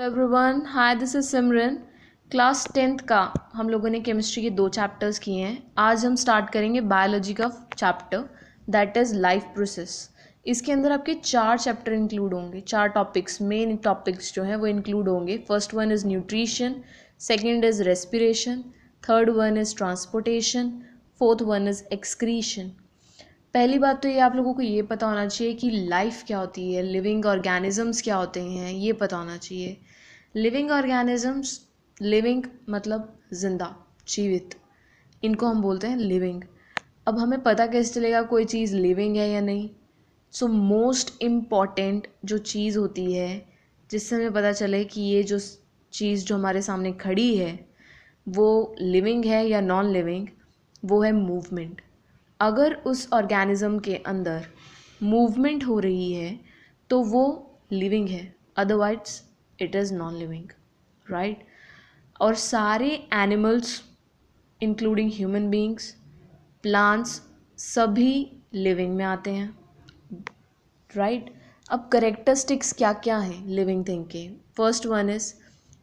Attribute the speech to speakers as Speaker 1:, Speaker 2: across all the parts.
Speaker 1: Everyone hi this is Simran class tenth का हम लोगों ने केमिस्ट्री के दो चैप्टर्स किए हैं आज हम स्टार्ट करेंगे बायोलॉजी का chapter that is life process इसके अंदर आपके चार चैप्टर इंक्लूड होंगे चार टॉपिक्स मेन टॉपिक्स जो हैं वो इंक्लूड होंगे first one is nutrition second is respiration third one is transportation fourth one is excretion पहली बात तो ये आप लोगों को ये पता होना चाहिए कि लाइफ क्या होती है लिविंग ऑर्गेनिज़म्स क्या होते हैं ये पता होना चाहिए लिविंग ऑर्गेनिज़म्स लिविंग मतलब ज़िंदा जीवित इनको हम बोलते हैं लिविंग अब हमें पता कैसे चलेगा कोई चीज़ लिविंग है या नहीं सो मोस्ट इम्पॉर्टेंट जो चीज़ होती है जिससे हमें पता चले कि ये जो चीज़ जो हमारे सामने खड़ी है वो लिविंग है या नॉन लिविंग वो है मूवमेंट अगर उस ऑर्गेनिज़म के अंदर मूवमेंट हो रही है तो वो लिविंग है otherwise it is non living right और सारे animals including human beings plants सभी लिविंग में आते हैं राइट right? अब करेक्टरिस्टिक्स क्या क्या हैं लिविंग थिंग के first one is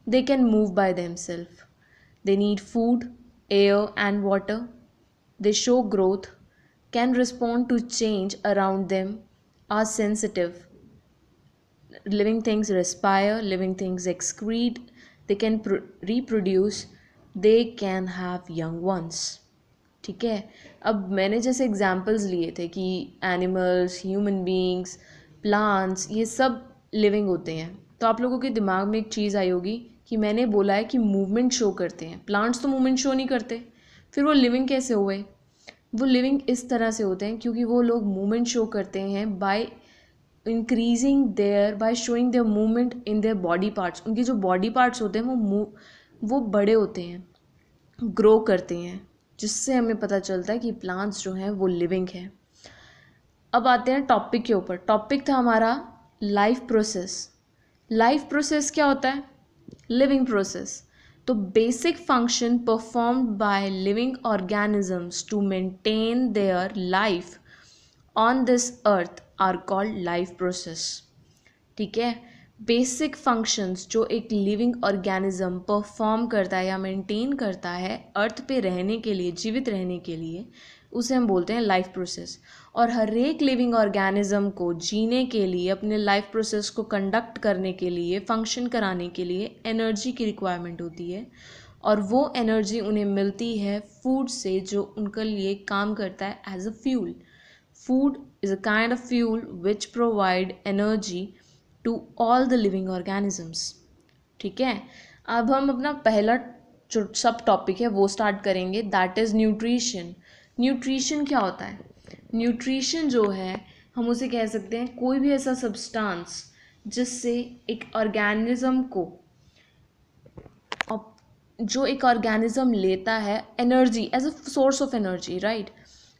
Speaker 1: they can move by themselves. They need food air and water they show growth can respond to change around them are sensitive. Living things respire, living things excrete, they can reproduce, they can have young ones. ठीक है अब मैंने जैसे examples लिए थे कि animals human beings plants ये सब लिविंग होते हैं तो आप लोगों के दिमाग में एक चीज़ आई होगी कि मैंने बोला है कि मूवमेंट शो करते हैं प्लांट्स तो मूवमेंट शो नहीं करते फिर वो लिविंग कैसे हुए वो लिविंग इस तरह से होते हैं क्योंकि वो लोग मूवमेंट शो करते हैं by increasing their by showing their movement in their body parts उनके जो बॉडी पार्ट्स होते हैं वो मूव वो बड़े होते हैं ग्रो करते हैं जिससे हमें पता चलता है कि प्लांट्स जो हैं वो लिविंग हैं अब आते हैं टॉपिक के ऊपर टॉपिक था हमारा लाइफ प्रोसेस लाइफ प्रोसेस क्या होता है लिविंग प्रोसेस तो basic function perform by living organisms to maintain their life on this earth are called life process ठीक है बेसिक फंक्शंस जो एक लिविंग ऑर्गेनिज्म परफॉर्म करता है या मेंटेन करता है अर्थ पे रहने के लिए जीवित रहने के लिए उसे हम बोलते हैं लाइफ प्रोसेस और हर एक लिविंग ऑर्गेनिज्म को जीने के लिए अपने लाइफ प्रोसेस को कंडक्ट करने के लिए फंक्शन कराने के लिए एनर्जी की रिक्वायरमेंट होती है और वो एनर्जी उन्हें मिलती है फूड से जो उनके लिए काम करता है as a fuel food is a kind of fuel which provide energy to all the living organisms ठीक है अब हम अपना पहला जो सब टॉपिक है वो स्टार्ट करेंगे दैट इज़ न्यूट्रिशन न्यूट्रीशन क्या होता है न्यूट्रीशन जो है हम उसे कह सकते हैं कोई भी ऐसा सब्सटांस जिससे एक ऑर्गेनिज्म को जो एक ऑर्गेनिज्म लेता है energy as a source of energy right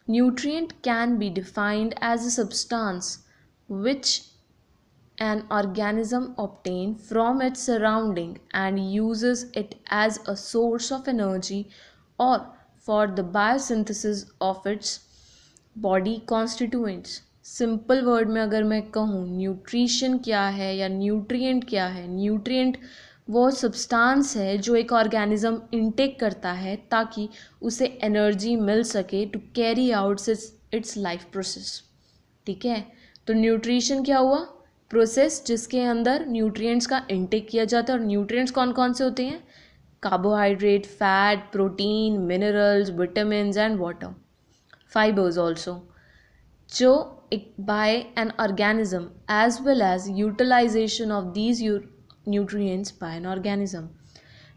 Speaker 1: nutrient can be defined as a substance which an organism obtain from its surrounding and uses it as a source of energy और for the biosynthesis of its body constituents simple word में अगर मैं कहूँ nutrition क्या है या nutrient क्या है न्यूट्रिएंट वो सब्सटेंस है जो एक ऑर्गेनिज्म इनटेक करता है ताकि उसे एनर्जी मिल सके to carry out its life process ठीक है तो न्यूट्रिशन क्या हुआ प्रोसेस जिसके अंदर न्यूट्रिएंट्स का इनटेक किया जाता है और न्यूट्रिएंट्स कौन कौन से होते हैं carbohydrate, fat, protein, minerals, vitamins, and water. Fibers also. So, by an organism as well as utilization of these nutrients by an organism.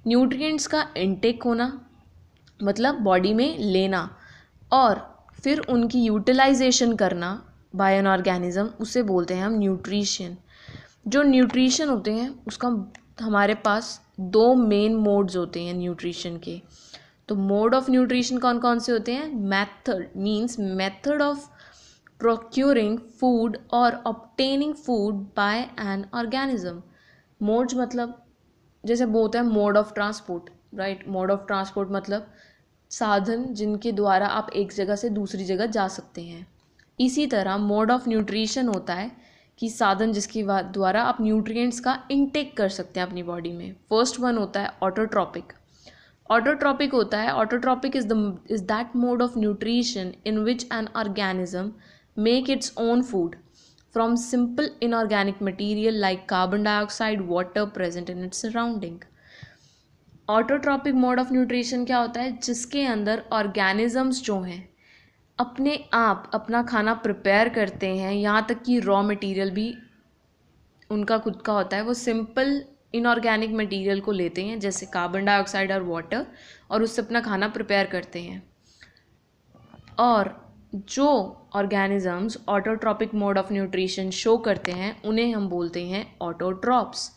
Speaker 1: Nutrients का इनटेक होना मतलब बॉडी में लेना और फिर उनकी यूटिलाइजेशन करना बाय एन ऑर्गेनिज़म उसे बोलते हैं हम न्यूट्रिशन जो न्यूट्रिशन होते हैं उसका हमारे पास दो मेन मोड्स होते हैं न्यूट्रिशन के तो मोड ऑफ न्यूट्रिशन कौन कौन से होते हैं method means method of procuring food और obtaining food by an organism modes मतलब जैसे वो होता है mode of transport right mode of transport मतलब साधन जिनके द्वारा आप एक जगह से दूसरी जगह जा सकते हैं इसी तरह मोड ऑफ न्यूट्रिशन होता है कि साधन जिसके द्वारा आप न्यूट्रिएंट्स का इनटेक कर सकते हैं अपनी बॉडी में फर्स्ट वन होता है ऑटोट्रॉपिक ऑटोट्रॉपिक होता है autotrophic is the is that mode of nutrition in which an organism make its own food from simple inorganic material like carbon dioxide water present in its surrounding autotrophic mode of nutrition क्या होता है जिसके अंदर organisms जो हैं अपने आप अपना खाना प्रिपेयर करते हैं यहाँ तक कि रॉ मटेरियल भी उनका खुद का होता है वो सिंपल इनऑर्गेनिक मटेरियल को लेते हैं जैसे कार्बन डाइऑक्साइड और वाटर और उससे अपना खाना प्रिपेयर करते हैं और जो organisms autotrophic mode of nutrition show करते हैं उन्हें हम बोलते हैं ऑटोट्रॉप्स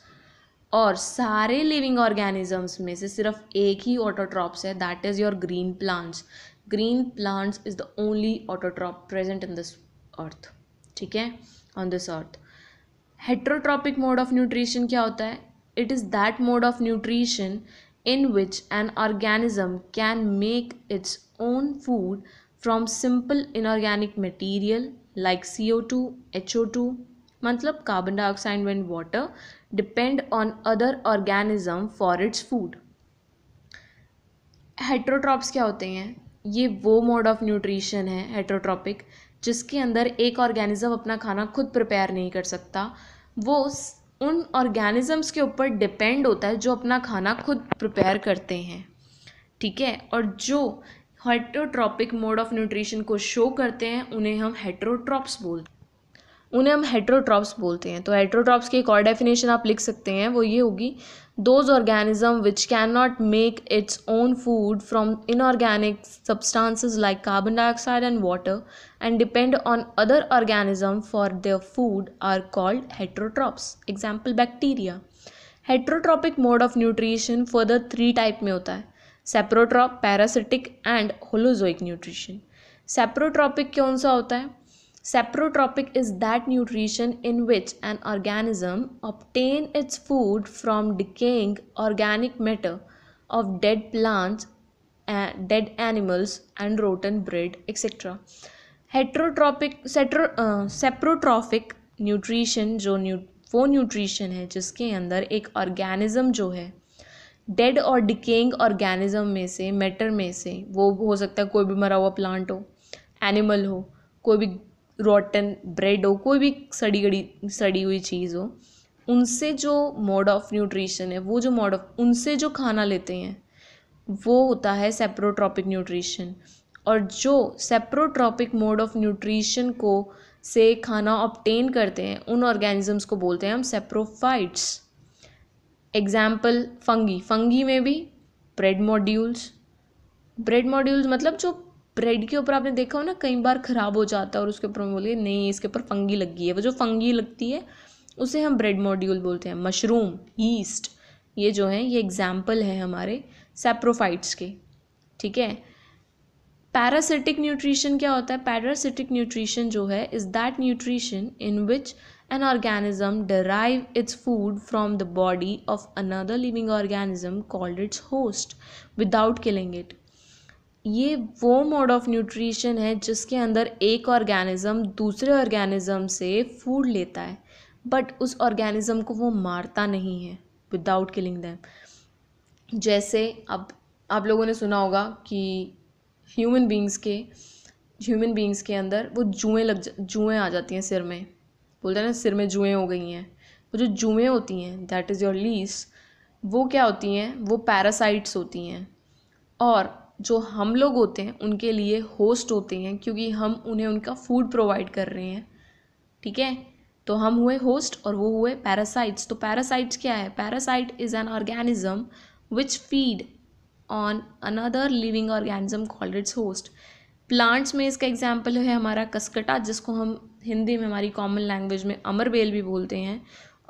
Speaker 1: और सारे लिविंग ऑर्गेनिजम्स में से सिर्फ एक ही ऑटोट्रॉप्स है that is your green plants green plants is the only autotroph present in this earth ठीक है on this earth heterotrophic mode of nutrition क्या होता है it is that mode of nutrition can make its own food from simple inorganic material like C O two H O two मतलब carbon dioxide and water depend on other organism for its food heterotrophs क्या होते हैं ये वो mode of nutrition है heterotrophic जिसके अंदर एक ऑर्गेनिज़म अपना खाना खुद प्रिपेयर नहीं कर सकता वो उन ऑर्गेनिज़म्स के ऊपर डिपेंड होता है जो अपना खाना खुद प्रिपेयर करते हैं ठीक है और जो हेट्रोट्रॉपिक मोड ऑफ न्यूट्रिशन को शो करते हैं उन्हें हम हेट्रोट्रॉप्स बोलते हैं उन्हें हम हेट्रोट्रॉप्स बोलते हैं तो हेट्रोट्रॉप्स की एक और डेफिनेशन आप लिख सकते हैं वो ये होगी those organism which can not make its own food from inorganic substances like carbon dioxide and water and depend on other organism for their food are called heterotrophs example bacteria heterotrophic mode of nutrition further three type में होता है saprotroph parasitic and holozoic nutrition saprotrophic कौन सा होता है Saprotropic is that nutrition in which an organism obtain its food from decaying organic matter of dead plants, uh, dead animals and rotten bread etc. Heterotrophic सेट्रो saprotrophic nutrition जो न्यू वो nutrition है जिसके अंदर एक ऑर्गेनिज्म जो है डेड और डिकेइंग ऑर्गेनिज्म में से मैटर में से वो हो सकता है कोई भी मरा हुआ प्लांट हो एनिमल हो कोई भी रोटन ब्रेड हो कोई भी सड़ी गड़ी सड़ी हुई चीज़ हो उनसे जो मोड ऑफ न्यूट्रिशन है वो जो मोड ऑफ उनसे जो खाना लेते हैं वो होता है सेप्रोट्रॉपिक न्यूट्रिशन और जो सेप्रोट्रॉपिक मोड ऑफ न्यूट्रिशन को से खाना ऑप्टेन करते हैं उन ऑर्गेनिजम्स को बोलते हैं हम सेप्रोफाइट्स एग्जाम्पल फंगी फंगी में भी ब्रेड मॉड्यूल्स ब्रेड मॉड्यूल्स मतलब जो ब्रेड के ऊपर आपने देखा हो ना कई बार ख़राब हो जाता है और उसके ऊपर हम बोलिए नहीं इसके ऊपर फंगी लगी है वो जो फंगी लगती है उसे हम ब्रेड मॉड्यूल बोलते हैं मशरूम ईस्ट ये जो है ये एग्जाम्पल है हमारे सेप्रोफाइट्स के ठीक है पैरासिटिक न्यूट्रिशन क्या होता है पैरासिटिक न्यूट्रिशन जो है is that nutrition in which an organism derive its food from the body of another living organism called its host without killing it ये वो मोड ऑफ न्यूट्रिशन है जिसके अंदर एक ऑर्गेनिज़म दूसरे ऑर्गेनिज़म से फूड लेता है बट उस ऑर्गेनिज़म को वो मारता नहीं है विदाउट किलिंग दैम जैसे अब आप लोगों ने सुना होगा कि ह्यूमन बींग्स के ह्यूमन बींग्स के अंदर वो जुएँ लग जा जुएँ आ जाती हैं सिर में बोलते हैं ना सिर में जुएँ हो गई हैं वो जो जुएँ होती हैं दैट इज़ योर लीस वो क्या होती हैं वो पैरासाइट्स होती हैं और जो हम लोग होते हैं उनके लिए होस्ट होते हैं क्योंकि हम उन्हें उनका फूड प्रोवाइड कर रहे हैं ठीक है तो हम हुए होस्ट और वो हुए पैरासाइट्स तो पैरासाइट्स क्या है parasite is an organism which feed on another living organism called its host plants में इसका एग्जाम्पल है हमारा कसकटा जिसको हम हिंदी में हमारी कॉमन लैंग्वेज में अमरबेल भी बोलते हैं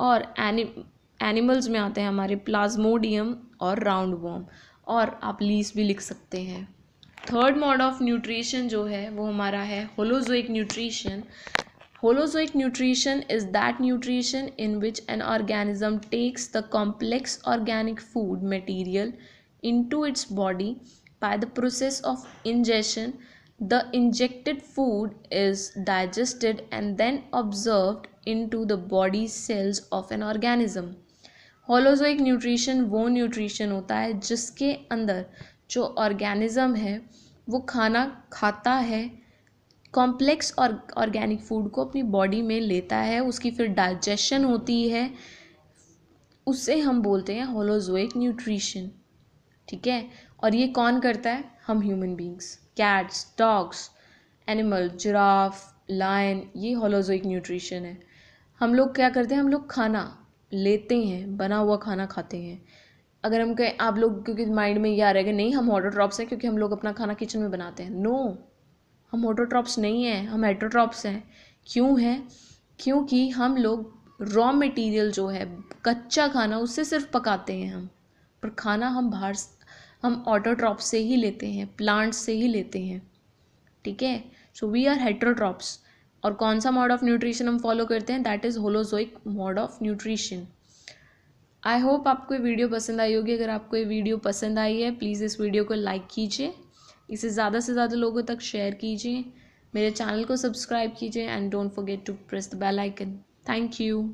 Speaker 1: और एनि एनिमल्स में आते हैं हमारे प्लाज्मोडियम और राउंड वॉम और आप लीस भी लिख सकते हैं थर्ड मोड ऑफ न्यूट्रीशन जो है वो हमारा है holozoic nutrition holozoic nutrition is that nutrition in which an organism takes the complex organic food material into its body by the process of ingestion the injected food is digested and then into the body cells of an organism holozoic nutrition वो nutrition होता है जिसके अंदर जो organism है वो खाना खाता है कॉम्प्लेक्स और ऑर्गेनिक फूड को अपनी बॉडी में लेता है उसकी फिर डाइजेशन होती है उससे हम बोलते हैं होलोजोइक न्यूट्रिशन ठीक है और ये कौन करता है हम human beings cats dogs animal giraffe lion ये होलोजोइक न्यूट्रिशन है हम लोग क्या करते हैं हम लोग खाना लेते हैं बना हुआ खाना खाते हैं अगर हम कहें आप लोग क्योंकि माइंड में ये आ रहेगा नहीं हम ऑटोट्रॉप्स हैं क्योंकि हम लोग अपना खाना किचन में बनाते हैं नो हम ऑटोट्रॉप्स नहीं हैं हम हेटोट्रॉप्स हैं क्यों हैं क्योंकि हम लोग रॉ मटेरियल जो है कच्चा खाना उससे सिर्फ पकाते हैं हम पर खाना हम बाहर हम ऑटोट्रॉप से ही लेते हैं प्लांट्स से ही लेते हैं ठीक है सो वी आर हेटरोट्रॉप्स और कौन सा मॉड ऑफ न्यूट्रिशन हम फॉलो करते हैं that is holozoic mode of nutrition I hope आपको ये वीडियो पसंद आई होगी अगर आपको ये वीडियो पसंद आई है प्लीज़ इस वीडियो को लाइक कीजिए इसे ज़्यादा से ज़्यादा लोगों तक शेयर कीजिए मेरे चैनल को सब्सक्राइब कीजिए and don't forget to press the bell icon thank you